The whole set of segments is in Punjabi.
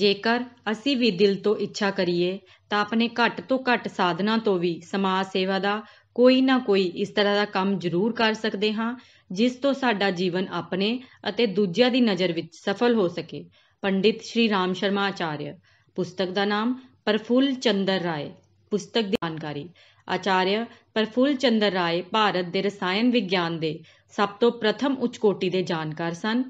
ਜੇਕਰ ਅਸੀਂ ਵੀ ਦਿਲ ਤੋਂ ਇੱਛਾ ਕਰੀਏ ਤਾਂ ਆਪਣੇ ਘੱਟ ਤੋਂ ਘੱਟ ਸਾਧਨਾਂ ਤੋਂ ਵੀ ਸਮਾਜ ਸੇਵਾ ਦਾ ਕੋਈ ਨਾ ਕੋਈ ਇਸ ਤਰ੍ਹਾਂ ਦਾ ਕੰਮ ਜ਼ਰੂਰ ਕਰ ਸਕਦੇ ਹਾਂ ਜਿਸ ਤੋਂ ਸਾਡਾ ਜੀਵਨ ਆਪਣੇ ਅਤੇ ਦੂਜਿਆਂ ਦੀ ਨਜ਼ਰ ਵਿੱਚ ਸਫਲ ਹੋ ਸਕੇ ਪੰਡਿਤ ਸ਼੍ਰੀ ਰਾਮ ਸ਼ਰਮਾ ਆਚਾਰੀਆ ਪੁਸਤਕ ਦਾ ਨਾਮ ਪਰਫੁੱਲ ਚੰਦਰ ਰਾਏ ਪੁਸਤਕ ਦੀ ਜਾਣਕਾਰੀ ਆਚਾਰੀਆ ਪਰਫੁੱਲ ਚੰਦਰ ਰਾਏ ਭਾਰਤ ਦੇ ਰਸਾਇਣ ਵਿਗਿਆਨ ਦੇ ਸਭ ਤੋਂ ਪ੍ਰਥਮ ਉੱਚ ਕੋਟੀ ਦੇ ਜਾਣਕਾਰ ਸਨ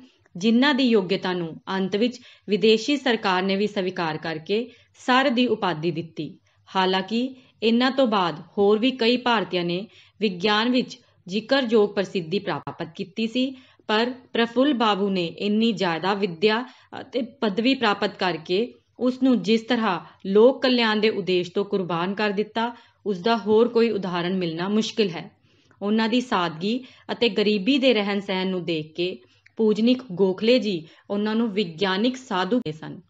ਜਿਨ੍ਹਾਂ ਦੀ ਯੋਗਤਾ ਨੂੰ ਅੰਤ ਵਿੱਚ ਵਿਦੇਸ਼ੀ ਸਰਕਾਰ ਨੇ ਵੀ ਸਵੀਕਾਰ ਕਰਕੇ ਸਰ ਦੀ ਉਪਾਧੀ ਦਿੱਤੀ ਹਾਲਾਂਕਿ ਇਹਨਾਂ ਤੋਂ ਬਾਅਦ ਹੋਰ ਵੀ ਕਈ ਭਾਰਤੀਆਂ ਨੇ ਵਿਗਿਆਨ ਵਿੱਚ ਜ਼ਿਕਰਯੋਗ ਪ੍ਰਸਿੱਧੀ ਪ੍ਰਾਪਤ ਕੀਤੀ ਸੀ ਪਰ ਪ੍ਰਫੁੱਲ ਬਾਬੂ ਨੇ ਇੰਨੀ ਜ਼ਿਆਦਾ ਵਿਦਿਆ ਅਤੇ ਪਦਵੀ ਪ੍ਰਾਪਤ ਕਰਕੇ ਉਸ ਨੂੰ ਜਿਸ ਤਰ੍ਹਾਂ ਲੋਕ ਕਲਿਆਣ ਦੇ ਉਦੇਸ਼ ਤੋਂ ਕੁਰਬਾਨ ਕਰ ਦਿੱਤਾ ਉਸ ਦਾ ਹੋਰ ਕੋਈ ਉਦਾਹਰਣ ਮਿਲਣਾ ਮੁਸ਼ਕਿਲ ਹੈ ਉਹਨਾਂ ਦੀ ਸਾਦਗੀ ਅਤੇ ਗਰੀਬੀ ਦੇ ਰਹਿਣ ਸਹਿਣ ਨੂੰ ਦੇਖ ਕੇ ਪੂਜਨਿਕ ਗੋਖਲੇ ਜੀ ਉਹਨਾਂ ਨੂੰ ਵਿਗਿਆਨਿਕ ਸਾਧੂ ਕਹੇ ਸਨ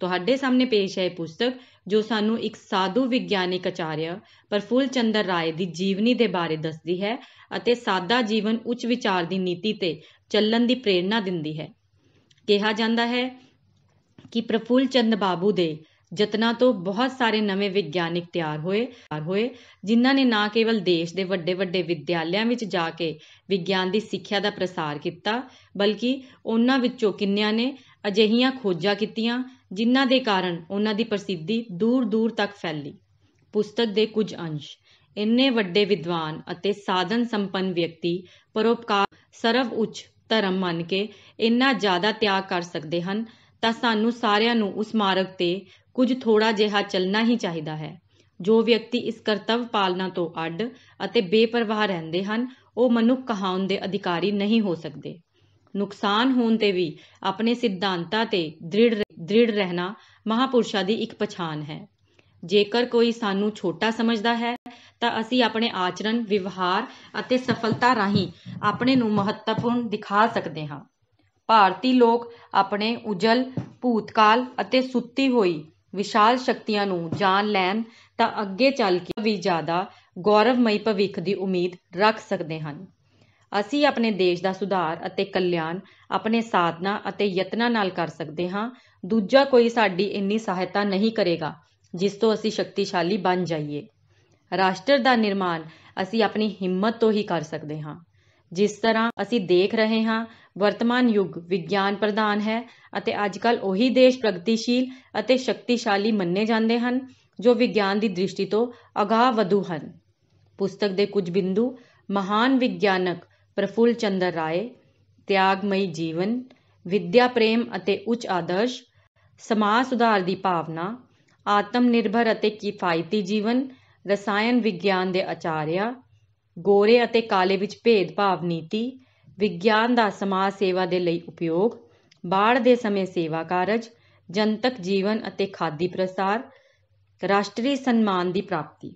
ਤੁਹਾਡੇ ਸਾਹਮਣੇ ਪੇਸ਼ ਹੈ ਇਹ ਪੁਸਤਕ ਜੋ ਸਾਨੂੰ ਇੱਕ ਸਾਧੂ ਵਿਗਿਆਨਿਕ ਆਚਾਰਿਆ ਪਰਫੁੱਲ ਚੰਦਰ ਰਾਏ ਦੀ ਜੀਵਨੀ ਦੇ ਬਾਰੇ ਦੱਸਦੀ ਹੈ ਅਤੇ ਸਾਦਾ ਜੀਵਨ ਉੱਚ ਵਿਚਾਰ ਦੀ ਨੀਤੀ ਤੇ ਚੱਲਣ ਦੀ ਪ੍ਰੇਰਣਾ ਦਿੰਦੀ ਹੈ ਕਿਹਾ ਜਾਂਦਾ ਹੈ ਕਿ ਪ੍ਰਫੁੱਲ ਚੰਦ ਬਾਬੂ ਦੇ ਜਤਨਾ ਤੋਂ ਬਹੁਤ ਸਾਰੇ ਨਵੇਂ ਵਿਗਿਆਨਿਕ ਤਿਆਰ ਹੋਏ ਹੋਏ ਜਿਨ੍ਹਾਂ ਨੇ ਨਾ ਕੇਵਲ ਦੇਸ਼ ਦੇ ਵੱਡੇ-ਵੱਡੇ ਵਿਦਿਆਲਿਆਂ ਵਿੱਚ ਜਾ ਕੇ ਵਿਗਿਆਨ ਦੀ ਸਿੱਖਿਆ ਦਾ ਪ੍ਰਸਾਰ ਕੀਤਾ ਬਲਕਿ ਉਹਨਾਂ ਵਿੱਚੋਂ ਕਿੰਨਿਆਂ ਨੇ ਅਜਿਹੀਆਂ ਖੋਜਾਂ ਕੀਤੀਆਂ ਜਿਨ੍ਹਾਂ ਦੇ ਕਾਰਨ ਉਹਨਾਂ ਦੀ ਪ੍ਰਸਿੱਧੀ ਦੂਰ-ਦੂਰ ਤੱਕ ਫੈਲੀ ਪੁਸਤਕ ਦੇ ਕੁਝ ਅੰਸ਼ ਇੰਨੇ ਵੱਡੇ ਵਿਦਵਾਨ ਅਤੇ ਸਾਧਨ ਸੰਪੰਨ ਵਿਅਕਤੀ ਪਰਉਪਕਾਰ ਸਰਵ ਉੱਚ ਧਰਮ ਮੰਨ ਕੇ ਇੰਨਾ ਜ਼ਿਆਦਾ ਤਿਆਗ ਕਰ ਸਕਦੇ ਹਨ ਤਾਂ ਸਾਨੂੰ ਸਾਰਿਆਂ ਨੂੰ ਉਸ ਮਾਰਗ ਤੇ ਕੁਝ ਥੋੜਾ ਜਿਹਾ ਚੱਲਣਾ ਹੀ ਚਾਹੀਦਾ ਹੈ ਜੋ ਵਿਅਕਤੀ ਇਸ ਕਰਤਵ ਪਾਲਣਾ ਤੋਂ ਅੱਡ ਅਤੇ ਬੇਪਰਵਾਹ ਰਹਿੰਦੇ ਹਨ ਉਹ ਮਨੁੱਖ ਕਹਾਉਣ ਦੇ ਅਧਿਕਾਰੀ ਨਹੀਂ ਹੋ ਸਕਦੇ ਨੁਕਸਾਨ ਹੋਣ ਤੇ ਵੀ ਆਪਣੇ ਸਿਧਾਂਤਾਂ ਤੇ ਦ੍ਰਿੜ ਦ੍ਰਿੜ ਰਹਿਣਾ ਮਹਾਪੁਰਸ਼ਾਂ ਦੀ ਇੱਕ ਪਛਾਣ ਹੈ ਜੇਕਰ ਕੋਈ ਸਾਨੂੰ ਛੋਟਾ ਸਮਝਦਾ ਹੈ ਤਾਂ ਅਸੀਂ ਆਪਣੇ ਆਚਰਣ ਵਿਵਹਾਰ ਅਤੇ ਸਫਲਤਾ ਰਾਹੀਂ ਆਪਣੇ ਨੂੰ ਮਹੱਤਵਪੂਰਨ ਦਿਖਾ ਸਕਦੇ ਹਾਂ ਭਾਰਤੀ ਲੋਕ ਆਪਣੇ ਉਜਲ ਭੂਤਕਾਲ ਅਤੇ ਸੁੱਤੀ ਹੋਈ ਵਿਸ਼ਾਲ ਸ਼ਕਤੀਆਂ ਨੂੰ ਜਾਣ ਲੈਣ ਤਾਂ ਅੱਗੇ ਚੱਲ ਕੇ ਵੀ ਜ਼ਿਆਦਾ ਗੌਰਵਮਈ ਭਵਿੱਖ ਦੀ ਉਮੀਦ ਰੱਖ ਸਕਦੇ ਹਨ ਅਸੀਂ ਆਪਣੇ ਦੇਸ਼ ਦਾ ਸੁਧਾਰ ਅਤੇ ਕਲਿਆਣ ਆਪਣੇ ਸਾਧਨਾ ਅਤੇ ਯਤਨਾਂ ਨਾਲ ਕਰ ਸਕਦੇ ਹਾਂ ਦੂਜਾ ਕੋਈ ਸਾਡੀ ਇੰਨੀ ਸਹਾਇਤਾ ਨਹੀਂ ਕਰੇਗਾ ਜਿਸ ਤੋਂ ਅਸੀਂ ਸ਼ਕਤੀਸ਼ਾਲੀ ਬਣ ਜਾਈਏ ਰਾਸ਼ਟਰ ਦਾ ਨਿਰਮਾਣ ਅਸੀਂ ਆਪਣੀ ਹਿੰਮਤ ਤੋਂ ਹੀ ਕਰ ਸਕਦੇ ਹਾਂ ਜਿਸ ਤਰ੍ਹਾਂ ਅਸੀਂ ਦੇਖ ਰਹੇ ਹਾਂ ਵਰਤਮਾਨ ਯੁੱਗ ਵਿਗਿਆਨ ਪ੍ਰਧਾਨ ਹੈ ਅਤੇ ਅੱਜਕੱਲ੍ਹ ਉਹੀ ਦੇਸ਼ ਪ੍ਰਗਤੀਸ਼ੀਲ ਅਤੇ ਸ਼ਕਤੀਸ਼ਾਲੀ ਮੰਨੇ ਜਾਂਦੇ ਹਨ ਜੋ ਵਿਗਿਆਨ ਦੀ ਦ੍ਰਿਸ਼ਟੀ ਤੋਂ ਅਗਾਂਹ ਵਧੂ ਹਨ ਪੁਸਤਕ ਦੇ ਕੁਝ ਬਿੰਦੂ ਮਹਾਨ ਵਿਗਿਆਨਕ ਪ੍ਰਫੁੱਲ ਚੰਦਰ ਰਾਏ ਤਿਆਗਮਈ ਜੀਵਨ ਵਿਦਿਆ ਪ੍ਰੇਮ ਅਤੇ ਉੱਚ ਆਦਰਸ਼ ਸਮਾਜ ਸੁਧਾਰ ਦੀ ਭਾਵਨਾ ਆਤਮ ਨਿਰਭਰ ਅਤੇ ਕਿਫਾਇਤੀ ਜੀਵਨ ਰਸਾਇਣ ਵਿਗਿਆਨ ਦੇ ਆਚਾਰਿਆ ਗੋਰੇ ਅਤੇ ਕਾਲੇ ਵਿੱਚ ਭੇਦਭਾਵ ਨੀਤੀ ਵਿਗਿਆਨ ਦਾ ਸਮਾਜ ਸੇਵਾ ਦੇ ਲਈ ਉਪਯੋਗ ਬਾੜ ਦੇ ਸਮੇਂ ਸੇਵਾ ਕਾਰਜ ਜਨਤਕ ਜੀਵਨ ਅਤੇ ਖਾਦੀ ਪ੍ਰਸਾਰ ਰਾਸ਼ਟਰੀ ਸਨਮਾਨ ਦੀ ਪ੍ਰਾਪਤੀ